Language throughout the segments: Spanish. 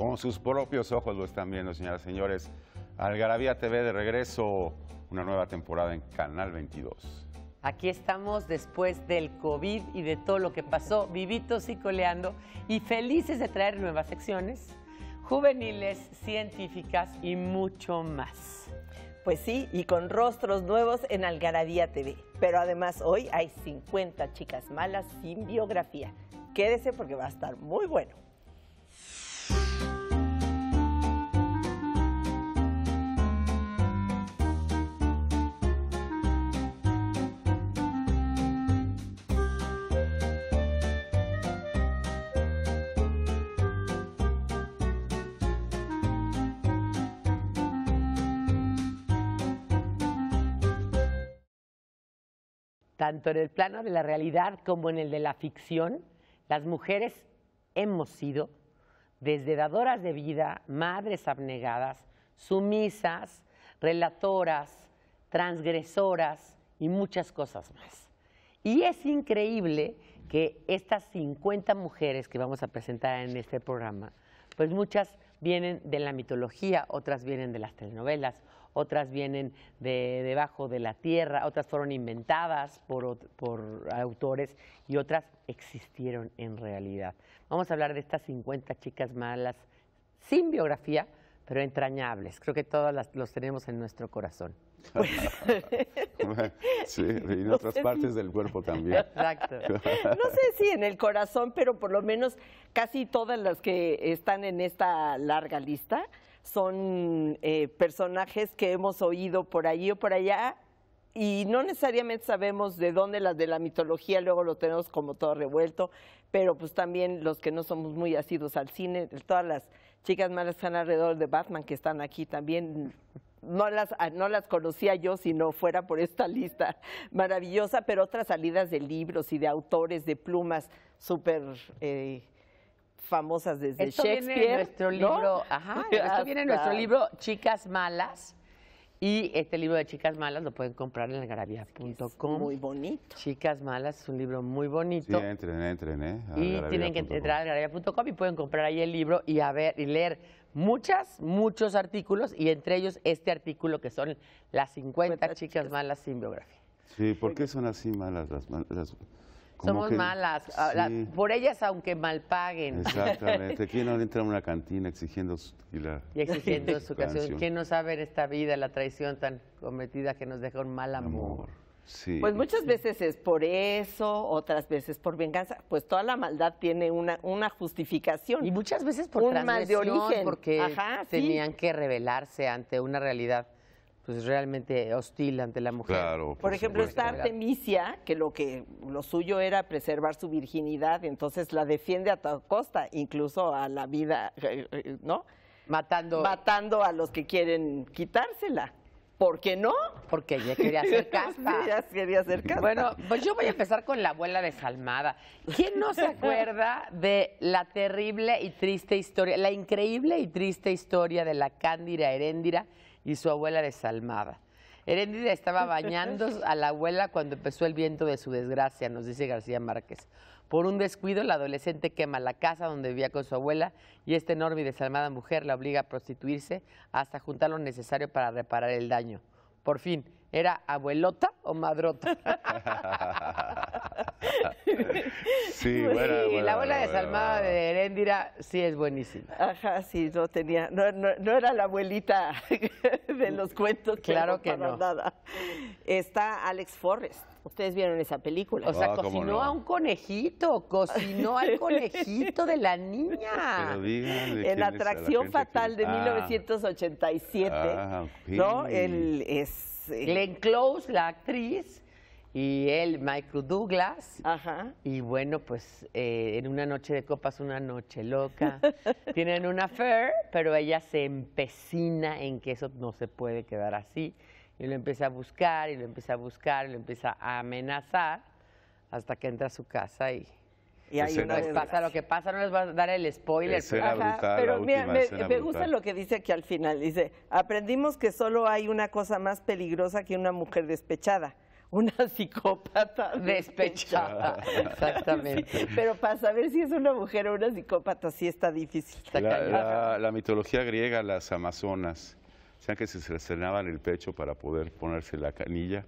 con sus propios ojos lo están viendo, señoras y señores. Algarabía TV de regreso, una nueva temporada en Canal 22. Aquí estamos después del COVID y de todo lo que pasó, vivitos y coleando, y felices de traer nuevas secciones, juveniles, científicas y mucho más. Pues sí, y con rostros nuevos en Algarabía TV. Pero además hoy hay 50 chicas malas sin biografía. Quédese porque va a estar muy bueno. Tanto en el plano de la realidad como en el de la ficción, las mujeres hemos sido desde dadoras de vida, madres abnegadas, sumisas, relatoras, transgresoras y muchas cosas más. Y es increíble que estas 50 mujeres que vamos a presentar en este programa, pues muchas vienen de la mitología, otras vienen de las telenovelas, otras vienen de debajo de la tierra, otras fueron inventadas por, autores y otras existieron en realidad. Vamos a hablar de estas 50 chicas malas sin biografía, pero entrañables. Creo que todas las, los tenemos en nuestro corazón. Pues, sí, en otras partes del cuerpo también. Exacto. No sé si en el corazón, pero por lo menos casi todas las que están en esta larga lista son eh, personajes que hemos oído por ahí o por allá y no necesariamente sabemos de dónde las de la mitología, luego lo tenemos como todo revuelto, pero pues también los que no somos muy asidos al cine, todas las chicas malas que están alrededor de Batman que están aquí también, no las, ah, no las conocía yo si no fuera por esta lista maravillosa, pero otras salidas de libros y de autores, de plumas súper... Eh, famosas desde Shakespeare. nuestro libro, ajá, esto viene nuestro libro Chicas Malas. Y este libro de Chicas Malas lo pueden comprar en algarabía.com. Muy bonito. Chicas Malas es un libro muy bonito. Sí, entren, entren, ¿eh? Y tienen que entrar a algarabía.com y pueden comprar ahí el libro y a ver y leer muchas, muchos artículos y entre ellos este artículo que son las 50 chicas malas sin biografía. Sí, ¿por qué son así malas las somos malas. Ah, por ellas, aunque mal paguen. Exactamente. ¿Quién no entra a una cantina exigiendo su, y, y exigiendo su canción? ¿Quién no sabe en esta vida la traición tan cometida que nos deja un mal amor? Pues muchas veces es por eso, otras veces por venganza, pues toda la maldad tiene una, una justificación. Y muchas veces por un mal de origen, porque tenían que revelarse ante una realidad pues, realmente hostil ante la mujer. por, ejemplo, está Artemisia, que lo que lo suyo era preservar su virginidad, entonces la defiende a toda costa, incluso a la vida, eh, eh, ¿no? Matando matando a los que quieren quitársela. ¿Por qué no? Porque ella quería hacer casta. ella quería Bueno, pues yo voy a empezar con la abuela desalmada. ¿Quién no se acuerda de la terrible y triste historia, la increíble y triste historia de la Cándida Heréndira? y su abuela desalmada. Herendida estaba bañando a la abuela cuando empezó el viento de su desgracia, nos dice García Márquez. Por un descuido, la adolescente quema la casa donde vivía con su abuela y esta enorme y desalmada mujer la obliga a prostituirse hasta juntar lo necesario para reparar el daño. Por fin, ¿Era abuelota o madrota? Pues sí, la abuela desalmada de Heréndira sí es buenísima. Ajá, sí, no tenía, no, era la abuelita de los cuentos, claro que no. Nada. Está Alex Forrest. Ustedes vieron esa película. O sea, ah, cocinó a un conejito, cocinó al conejito de la niña. en en Atracción Fatal de 1987, ah. ah, ¿no? Él es Glenn Close, la actriz, y él, Michael Douglas. Y bueno, pues eh, en una noche de copas, una noche loca. Tienen una affair, pero ella se empecina en que eso no se puede quedar así. Y lo empieza a buscar, y lo empieza a buscar, y lo empieza a amenazar hasta que entra a su casa y y ahí no les pasa lo que pasa, no les va a dar el spoiler. pero... mira, me, gusta lo que dice aquí al final. Dice, aprendimos que solo hay una cosa más peligrosa que una mujer despechada una psicópata despechada. Exactamente. pero para saber si es una mujer o una psicópata sí está difícil. Está la, la, mitología griega, las amazonas, sean que se estrenaban el pecho para poder ponerse la canilla,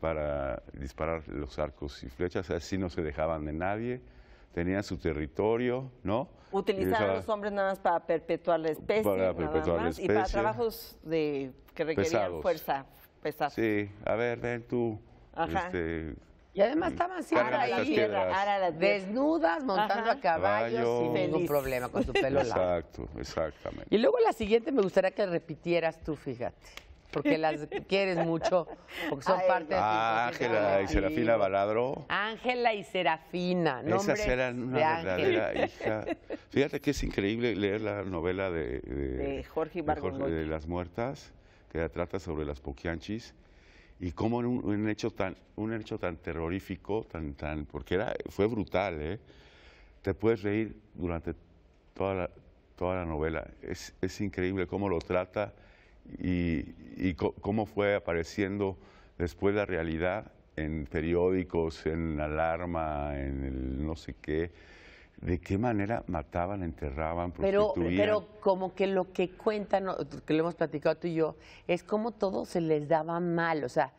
para disparar los arcos y flechas, así no se dejaban de nadie tenían su territorio, ¿no? Utilizaban los hombres nada más para perpetuar la especie. Para perpetuar Y para trabajos de, que requerían fuerza. pesada. Sí, a ver, ven tú. Este, y además estaban siempre ahí, desnudas, montando a caballo, y sin ningún problema, con su pelo largo. Exacto, exactamente. Y luego la siguiente me gustaría que repitieras tú, fíjate porque las quieres mucho, porque son parte de ah, Ángela y Serafina Baladro. Ángela y Serafina, Esas eran una verdadera hija. Fíjate que es increíble leer la novela de, Jorge y De, Las Muertas, que trata sobre las poquianchis. Y cómo en un, hecho tan, un hecho tan terrorífico, tan, tan, porque era, fue brutal, ¿eh? te puedes reír durante toda la, toda la novela. Es, es increíble cómo lo trata y, cómo fue apareciendo después la realidad en periódicos, en Alarma, en el no sé qué, de qué manera mataban, enterraban, pero, Pero como que lo que cuentan, que le hemos platicado tú y yo, es como todo se les daba mal, o sea,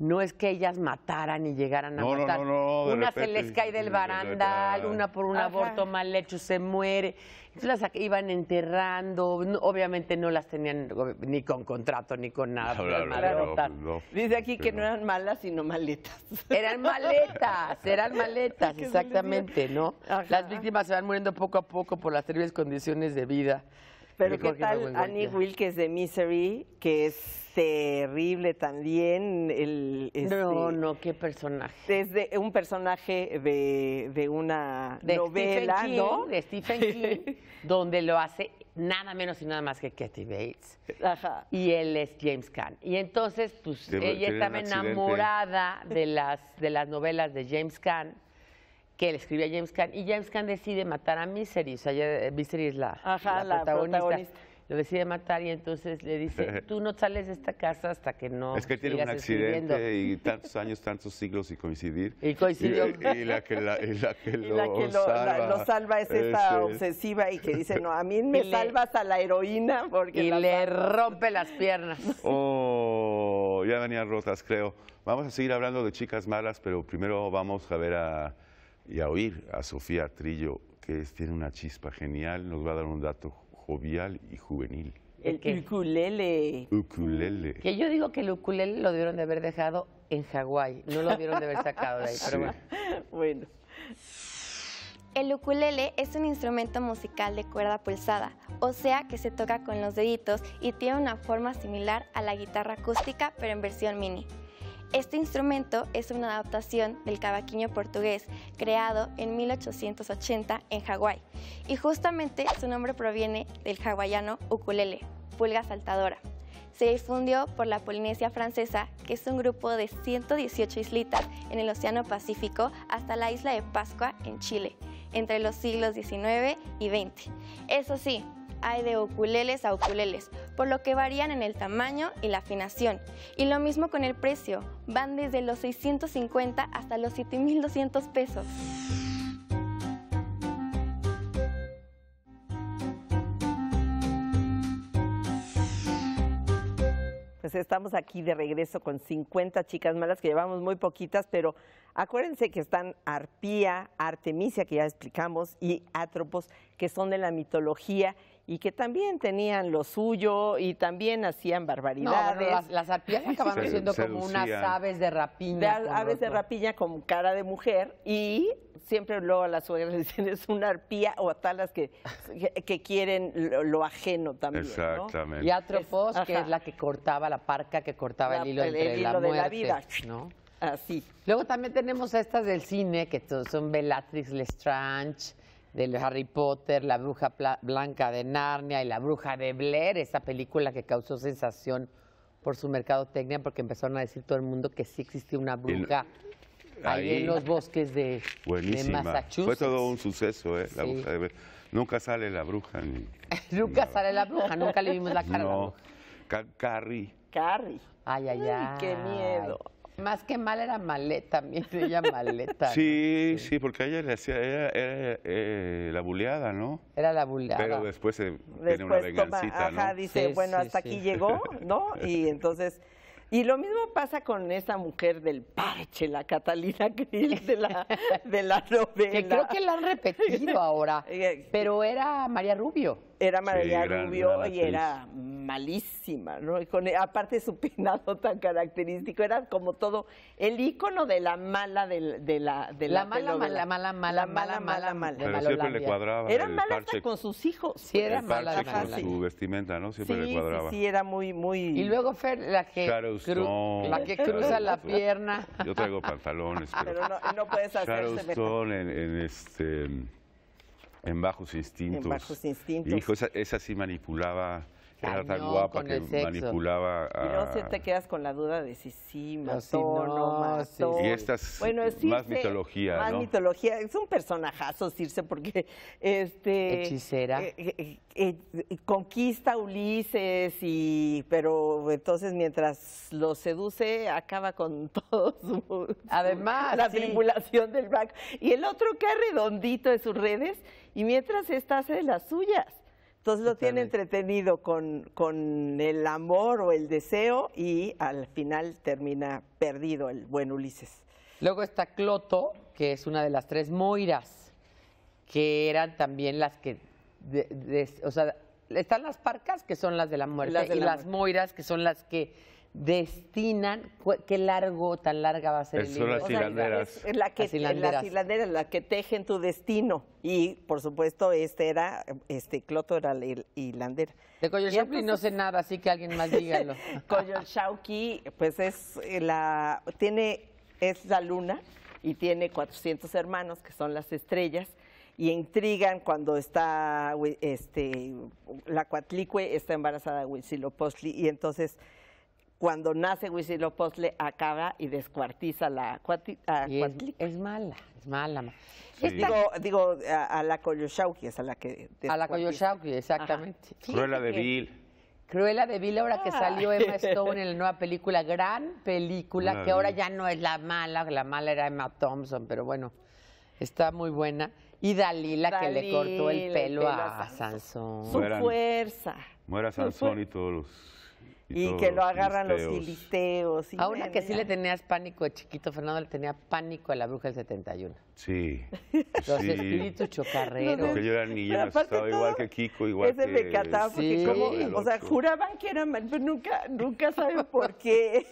no es que ellas mataran y llegaran a matar. una se les cae del barandal, una por un aborto mal hecho se muere. Entonces las iban enterrando, obviamente no las tenían ni con contrato ni con nada. para pues, pues, Dice aquí que no eran malas, sino maletas. Eran maletas, eran maletas, exactamente, ¿no? Las víctimas se van muriendo poco a poco por las terribles condiciones de vida pero qué tal Annie Wilkes de Misery, que es terrible también. El, este, no, no, qué personaje. Es de, un personaje de, de una novela, De Stephen King, donde lo hace nada menos y nada más que Kathy Bates. Y él es James Caan. Y entonces, pues, ella estaba enamorada de las, de las novelas de James Caan que le escribe James Caan y James Caan decide matar a Misery, o sea, eh, Misery es la, protagonista. Lo decide matar y entonces le dice, tú no sales de esta casa hasta que no Es que tiene un accidente y tantos años, tantos siglos y coincidir. Y coincidió. Y, la que, la, que, lo, salva, es esta obsesiva y que dice, no, a mí me salvas a la heroína porque... Y le rompe las piernas. Oh, ya venían rotas, creo. Vamos a seguir hablando de chicas malas, pero primero vamos a ver a y a oír a Sofía Trillo, que tiene una chispa genial, nos va a dar un dato jovial y juvenil. El ukulele. Ukulele. Que yo digo que el ukulele lo debieron de haber dejado en Hawái, no lo debieron de haber sacado de ahí, pero bueno. bueno. El ukulele es un instrumento musical de cuerda pulsada, o sea que se toca con los deditos y tiene una forma similar a la guitarra acústica pero en versión mini. Este instrumento es una adaptación del cavaquinho portugués, creado en 1880 en Hawái, y justamente su nombre proviene del hawaiano ukulele, pulga saltadora. Se difundió por la Polinesia Francesa, que es un grupo de 118 islitas en el Océano Pacífico hasta la isla de Pascua en Chile, entre los siglos XIX y XX. Eso sí, hay de oculeles a oculeles, por lo que varían en el tamaño y la afinación. Y lo mismo con el precio, van desde los 650 hasta los 7200 pesos. Pues estamos aquí de regreso con 50 chicas malas que llevamos muy poquitas, pero acuérdense que están Arpía, Artemisia, que ya explicamos, y Átropos, que son de la mitología y que también tenían lo suyo y también hacían barbaridades. las, arpías acaban siendo como unas aves de rapiña. aves de rapiña con cara de mujer y siempre luego a las suegras dicen es una arpía o a talas que, quieren lo, ajeno también. Exactamente. Y Atropos, que es la que cortaba la parca, que cortaba el hilo entre hilo la de la vida. ¿no? Así. Luego también tenemos a estas del cine, que son Bellatrix Lestrange, de Harry Potter, La Bruja Blanca de Narnia y La Bruja de Blair, esa película que causó sensación por su mercado mercadotecnia porque empezaron a decir todo el mundo que sí existía una bruja ahí, en los bosques de, Massachusetts. Fue todo un suceso, ¿eh? La bruja de Blair. Nunca sale la bruja. nunca sale la bruja, nunca le vimos la cara. No, la bruja. Carrie. Carrie. Ay, ay, ay. Qué miedo. Más que mal era maleta, también ella maleta. Sí, sí, porque ella le hacía, era, eh, la buleada, ¿no? Era la buleada. Pero después se tiene una vengancita, ¿no? Ajá, dice, bueno, hasta aquí llegó, ¿no? Y entonces... Y lo mismo pasa con esa mujer del parche, la Catalina Grill, de la, de la novela. Que creo que la han repetido ahora, eh, pero era María Rubio. Era María Rubio y era malísima, ¿no? Y con, e, aparte su peinado tan característico, era como todo el icono de la mala de, la de la, mala, mala, mala, mala, mala, mala, mala, siempre le cuadraba Era mala hasta con sus hijos. Sí, era mala. su vestimenta, ¿no? Siempre le cuadraba. Sí, era muy, muy... Y luego Fer, la que, la que cruza la pierna. Yo traigo pantalones. Pero, no, puedes hacer en este... En Bajos Instintos. En Bajos Instintos. esa sí manipulaba era tan guapa que manipulaba a... no te quedas con la duda de si sí ah, mató, o no, mató. Y estas más mitología, Más mitología. Es un personajazo, Circe, porque este... Hechicera. Eh, eh, eh, conquista a Ulises y... Pero entonces mientras lo seduce, acaba con todo su... Además, La sí. del barco. Y el otro cae redondito de sus redes y mientras esta hace de las suyas. Entonces lo tiene entretenido con, el amor o el deseo y al final termina perdido el buen Ulises. Luego está Cloto, que es una de las tres Moiras, que eran también las que, o sea, están las parcas, que son las de la muerte, las y las Moiras, que son las que destinan qué largo tan larga va a ser el libro. Son las hilanderas. la que, las hilanderas. Las que tejen tu destino. Y por supuesto, este era, este Cloto era la hilandera. De Coyolxauqui no sé nada, así que alguien más dígalo. Coyolxauqui, pues es eh, la, tiene, es la luna y tiene 400 hermanos que son las estrellas y intrigan cuando está este la Cuatlicue está embarazada de Huitzilopochtli y entonces cuando nace Huitzilopochtli acaba y descuartiza la es, mala, es mala. digo, a, la Coyoshauqui es a la que A la Coyoshauqui, exactamente. Cruela de Vil. Cruela de Vil, ahora que salió Emma Stone en la nueva película, gran película, que ahora ya no es la mala, la mala era Emma Thompson, pero bueno, está muy buena. Y Dalila, que le cortó el pelo, a, a, Sansón. Su fuerza. Muera Sansón y todos los y, que lo agarran los filisteos. Y una que sí le tenías pánico de chiquito, Fernando le tenía pánico a la bruja del 71. Sí. Los espíritus chocarreros. Porque yo era niña, estaba igual que Kiko, igual ese que... Ese me encantaba porque como, o sea, juraban que era mal, pero nunca, nunca saben por qué.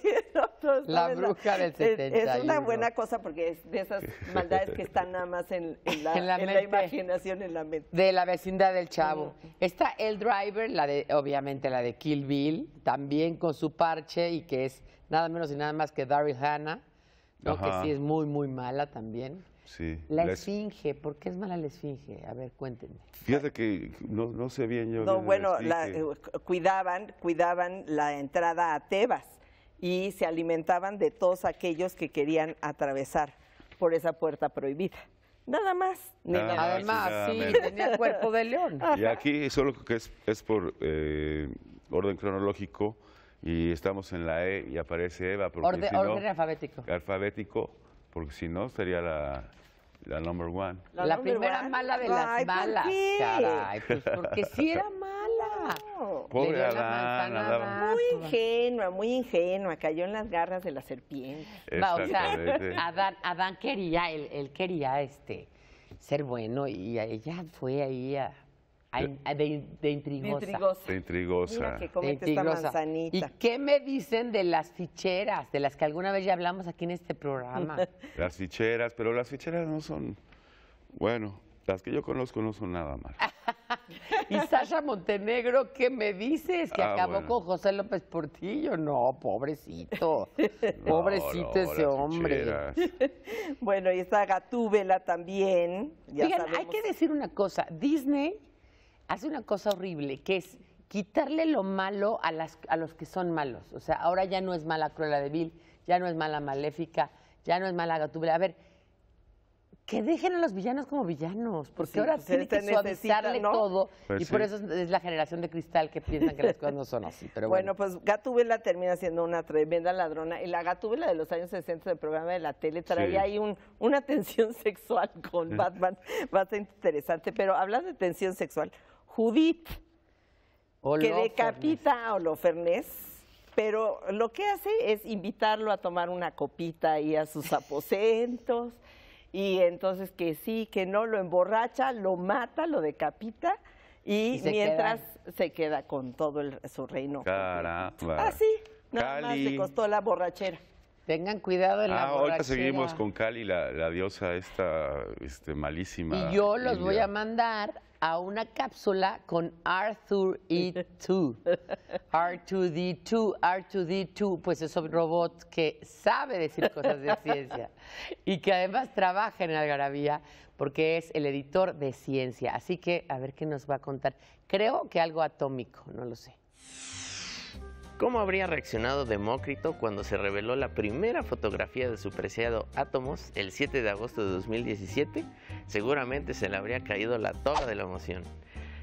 la bruja del 71. Es una buena cosa porque es de esas maldades que están nada más en, la, imaginación, en la mente. De la vecindad del chavo. Mm. Está El Driver, la de, obviamente la de Kill Bill, también con su parche y que es nada menos y nada más que Daryl Hannah, lo que sí es muy, muy mala también. La, esfinge, ¿por qué es mala la esfinge? A ver, cuéntenme. Fíjate que no, no sé bien yo. No, bueno, eh, cuidaban, cuidaban la entrada a Tebas y se alimentaban de todos aquellos que querían atravesar por esa puerta prohibida. Nada más. ni nada. sí, tenía el cuerpo de león. Y aquí solo que es, por eh, orden cronológico y estamos en la E y aparece Eva. Porque orden alfabético. Alfabético porque si no sería la, la number one. La, primera mala de las balas. Caray, pues porque si era mala. Pobre Adán, Muy ingenua, muy ingenua, cayó en las garras de la serpiente. Va, o sea, Adán, quería, él, él quería este ser bueno y ella fue ahí a de, intrigosa. De intrigosa. que ¿Y qué me dicen de las ficheras, de las que alguna vez ya hablamos aquí en este programa? las ficheras, pero las ficheras no son... Bueno, las que yo conozco no son nada más. ¿Y Sasha Montenegro qué me dices? ¿Que ah, acabó con José López Portillo? No, pobrecito. pobrecito ese hombre. Bueno, y está Gatúbela también. Ya hay que decir una cosa. Disney hace una cosa horrible, que es quitarle lo malo a, los que son malos. O sea, ahora ya no es mala Cruella de Vil, ya no es mala Maléfica, ya no es mala Gatúbela. A ver, que dejen a los villanos como villanos, porque ahora pues, tiene este que suavizarle todo. Pues y por eso es la generación de cristal que piensan que las cosas no son así. Pero bueno. pues Gatúbela termina siendo una tremenda ladrona. Y la Gatúbela de los años 60 del programa de la tele traía ahí una tensión sexual con Batman bastante interesante. Pero hablas de tensión sexual, Judith, que decapita a Holofernes, pero lo que hace es invitarlo a tomar una copita y a sus aposentos, y entonces que sí, que no, lo emborracha, lo mata, lo decapita, y, mientras se queda con todo su reino. Caramba. Así, ah, nada más le costó la borrachera. Tengan cuidado en ah, la borrachera. Ahorita seguimos con Cali, la, diosa esta este, malísima. Y yo los voy a mandar a una cápsula con Arthur e 2 R2D2, R2D2, pues es un robot que sabe decir cosas de ciencia y que además trabaja en Algarabía porque es el editor de ciencia. Así que a ver qué nos va a contar. Creo que algo atómico, no lo sé. ¿Cómo habría reaccionado Demócrito cuando se reveló la primera fotografía de su preciado Átomos el 7 de agosto de 2017? Seguramente se le habría caído la toga de la emoción.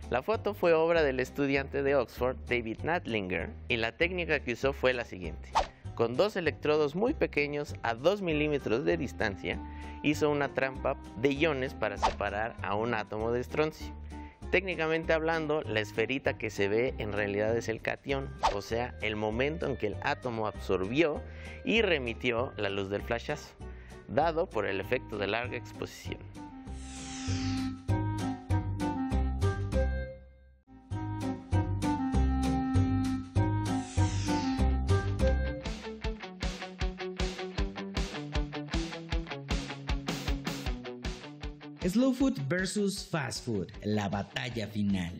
La foto fue obra del estudiante de Oxford David Natlinger y la técnica que usó fue la siguiente. Con dos electrodos muy pequeños a 2 milímetros de distancia, hizo una trampa de iones para separar a un átomo de estroncio. Técnicamente hablando, la esferita que se ve en realidad es el cation, o sea, el momento en que el átomo absorbió y remitió la luz del flashazo, dado por el efecto de larga exposición. Slow Food versus Fast Food, la batalla final.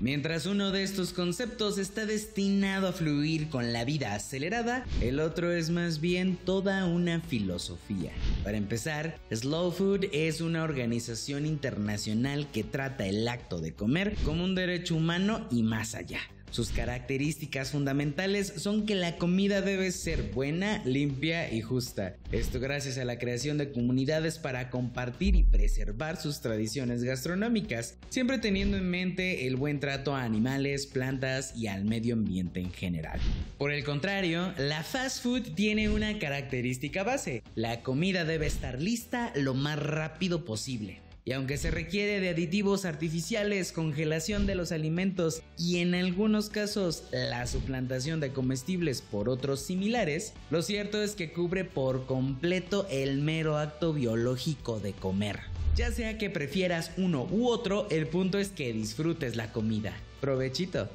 Mientras uno de estos conceptos está destinado a fluir con la vida acelerada, el otro es más bien toda una filosofía. Para empezar, Slow Food es una organización internacional que trata el acto de comer como un derecho humano y más allá sus características fundamentales son que la comida debe ser buena, limpia y justa. Esto gracias a la creación de comunidades para compartir y preservar sus tradiciones gastronómicas, siempre teniendo en mente el buen trato a animales, plantas y al medio ambiente en general. Por el contrario, la fast food tiene una característica base. La comida debe estar lista lo más rápido posible. Y aunque se requiere de aditivos artificiales, congelación de los alimentos y en algunos casos la suplantación de comestibles por otros similares, lo cierto es que cubre por completo el mero acto biológico de comer. Ya sea que prefieras uno u otro, el punto es que disfrutes la comida. Provechito.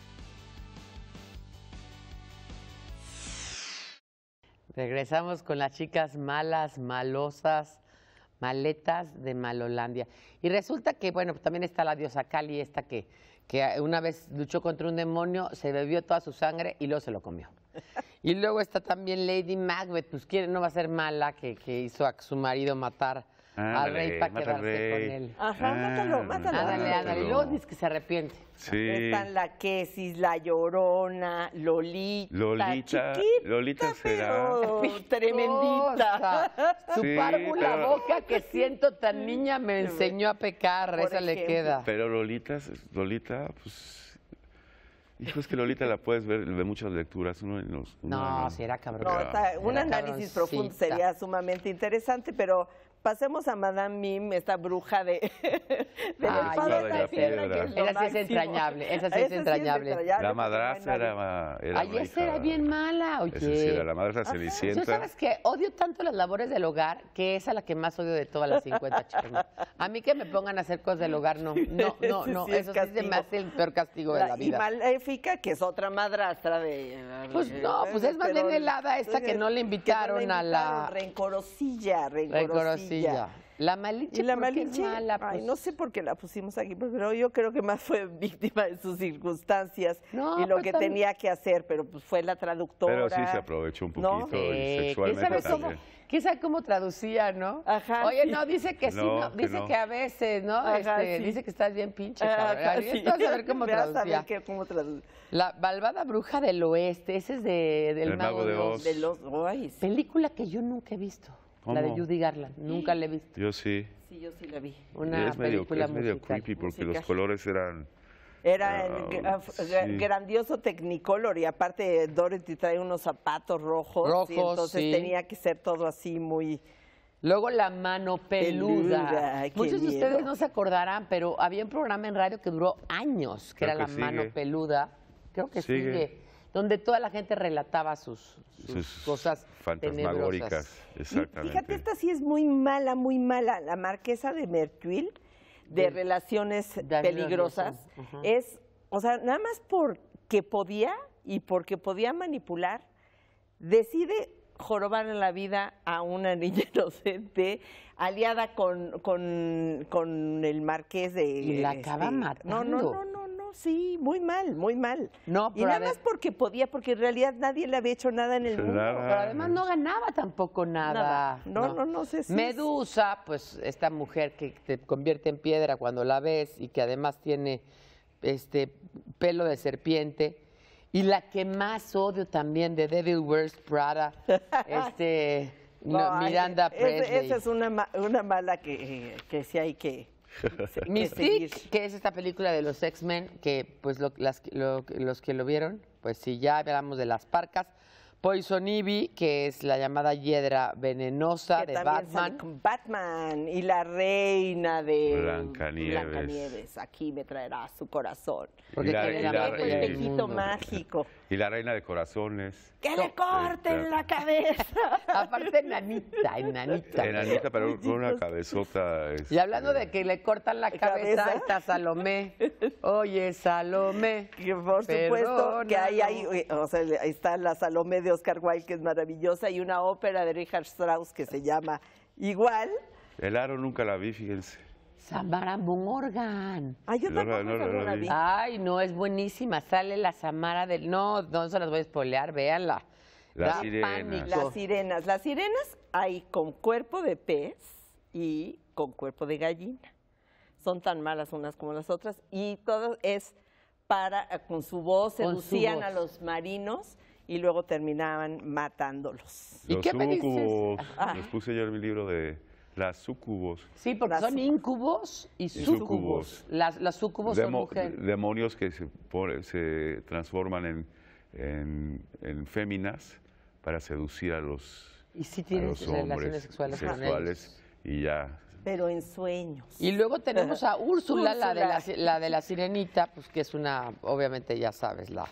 Regresamos con las chicas malas, malosas Maletas de Malolandia. Y resulta que, bueno, también está la diosa Cali, esta que, que una vez luchó contra un demonio, se bebió toda su sangre y luego se lo comió. Y luego está también Lady Macbeth, pues quiere, no va a ser mala, que hizo a su marido matar al rey para quedarse con él. Ajá, mátalo, mátalo. Ándale, ándale. Y que se arrepiente. Sí. Están la Quesis, la Llorona, Lolita. Lolita. Chiquita, Lolita será. tremendita. Su sí, párvula boca que siento tan niña me enseñó a pecar. esa le queda. Pero Lolita, Lolita, pues. Dijo, es que Lolita la puedes ver de muchas lecturas. Uno, no, si era cabrón. No, un análisis profundo sería sumamente interesante, pero pasemos a Madame Mim, esta bruja de, de ah, de esa sí es entrañable, esa sí es entrañable. la madrastra era, era Ay, esa era bien mala, oye. Esa sí era la madrastra cenicienta. Tú sabes que odio tanto las labores del hogar que esa es la que más odio de todas las 50 chicas. A mí que me pongan a hacer cosas del hogar, no, no, no, no, eso es el peor castigo de la vida. Y maléfica, que es otra madrastra de... Eh, pues eh, no, pues es más bien helada esta que no le invitaron a la... Rencorosilla, rencorosilla ya. La Malinche, la Malinche pues no sé por qué la pusimos aquí, pues, pero yo creo que más fue víctima de sus circunstancias y lo pues, que tenía que hacer, pero pues fue la traductora. Pero sí se aprovechó un poquito sexualmente ¿Quién sabe, cómo, cómo traducía, no? Ajá. Oye, no, dice que sí, no, dice que, a veces, ¿no? este, Dice que estás bien pinche, ah, a ver cómo traducía. cómo traducía. La Balbada Bruja del Oeste, ese es de, del Mago, de Oz. De los, Película que yo nunca he visto. La de Judy Garland. Nunca la he visto. Yo sí. Sí, yo sí la vi. Una película medio creepy porque los colores eran... Era ah, oh, grandioso Technicolor y aparte Dorothy trae unos zapatos rojos, rojos y entonces tenía que ser todo así muy... Luego la mano peluda. Muchos de ustedes no se acordarán, pero había un programa en radio que duró años, que era la mano peluda. Creo que sigue donde toda la gente relataba sus, sus, cosas fantasmagóricas. fíjate, esta sí es muy mala, muy mala. La marquesa de Mertuil, de, relaciones peligrosas, es, o sea, nada más porque podía y porque podía manipular, decide jorobar en la vida a una niña inocente aliada con, con, el marqués de... Y la acaba este, matando. no, no. no sí, muy mal, muy mal. No, y nada más porque podía, porque en realidad nadie le había hecho nada en el mundo. Pero además no ganaba tampoco nada. No, no, no, sé si Medusa, pues esta mujer que te convierte en piedra cuando la ves y que además tiene este pelo de serpiente. Y la que más odio también de Devil Wears Prada, este, Miranda Presley. Esa es una, una mala que, que sí hay que Mystic, que es esta película de los X-Men, que pues los que lo vieron, pues si ya hablamos de las parcas. Poison Ivy, que es la llamada hiedra venenosa de Batman. Batman y la reina de Blancanieves. Aquí me traerá su corazón. Porque tiene el, mágico. Y la reina de corazones. ¡Que le corten este, la cabeza! Aparte, enanita, enanita. Enanita, pero con una cabezota. Este, y hablando de que le cortan la cabeza, está Salomé. Oye, Salomé. por supuesto que ahí eh, o sea, está la Salomé de Oscar Wilde, que es maravillosa, y una ópera de Richard Strauss que se llama igual. El aro nunca la vi, fíjense. Samara Morgan. Ay, yo no, Ay, no, es buenísima. Sale la Samara del... No, no se las voy a spoilear, véanla. Las sirenas. Las sirenas. Las sirenas hay con cuerpo de pez y con cuerpo de gallina. Son tan malas unas como las otras. Y todo es para... Con su voz seducían a los marinos y luego terminaban matándolos. ¿Y los qué me Les puse yo en mi libro de las sucubos. Sí, porque son incubos y sucubos. Las, las sucubos son Demonios que se, se transforman en, féminas para seducir a los, y sí tienen relaciones sexuales, y ya pero en sueños. Y luego tenemos a Úrsula, La, de la, la de la sirenita, pues que es una, obviamente ya sabes, la,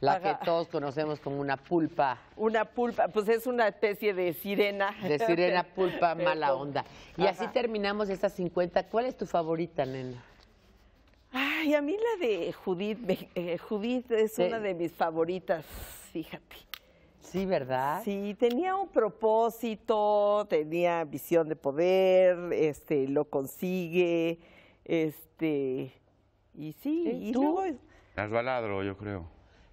la que todos conocemos como una pulpa. Una pulpa, pues es una especie de sirena. De sirena pulpa mala onda. Y así terminamos estas 50. ¿Cuál es tu favorita, nena? Ay, a mí la de Judith, eh, Judith es una de mis favoritas, fíjate. Sí, ¿verdad? Sí, tenía un propósito, tenía visión de poder, este, lo consigue, este, y sí, ¿Y, tú? Las baladro, yo creo.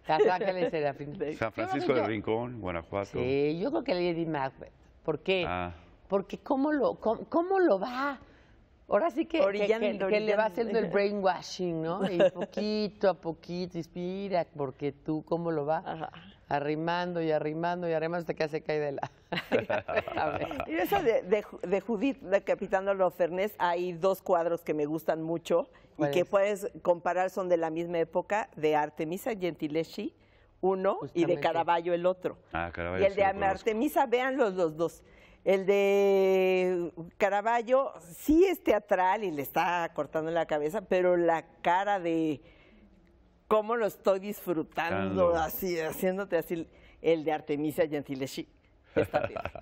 San Francisco del Rincón, Guanajuato. Sí, yo creo que Lady Macbeth. ¿Por qué? Ah. Porque cómo lo, va. Ahora sí que, le va haciendo el brainwashing, ¿no? Y poquito a poquito, inspira, porque tú cómo lo va arrimando y arrimando y arrimando hasta que se cae de la... y eso de, de, de Judith, de Capitán Fernés, hay dos cuadros que me gustan mucho y que puedes comparar, son de la misma época, de Artemisa Gentileschi uno y de Caravaggio el otro. Ah, y el de Artemisa, vean los dos. El de Caravaggio sí es teatral y le está cortando la cabeza, pero la cara de cómo lo estoy disfrutando, así, haciéndote así, el de Artemisa Gentileschi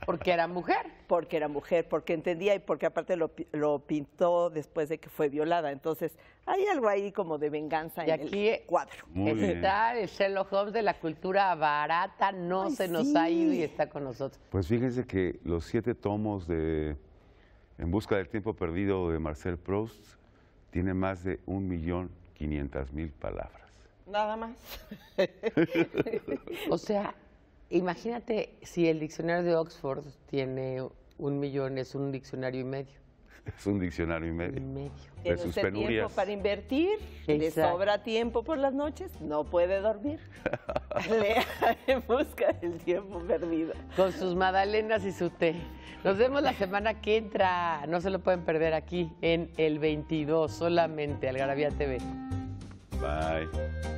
porque era mujer. Porque era mujer, porque entendía y porque aparte lo, lo, pintó después de que fue violada. Entonces, hay algo ahí como de venganza y en aquí el cuadro. Está el Sherlock Holmes de la cultura barata, no se nos ha ido y está con nosotros. Pues fíjense que los siete tomos de En busca del tiempo perdido de Marcel Proust tiene más de un millón quinientas mil palabras. Nada más. o sea, Imagínate si el diccionario de Oxford tiene un millón, es un diccionario y medio. Es un diccionario y medio. Y medio. Tiene tiempo para invertir, le sobra tiempo por las noches, no puede dormir. Lea en busca del tiempo perdido. Con sus madalenas y su té. Nos vemos la semana que entra. No se lo pueden perder aquí en el 22, solamente Algarabía TV. Bye.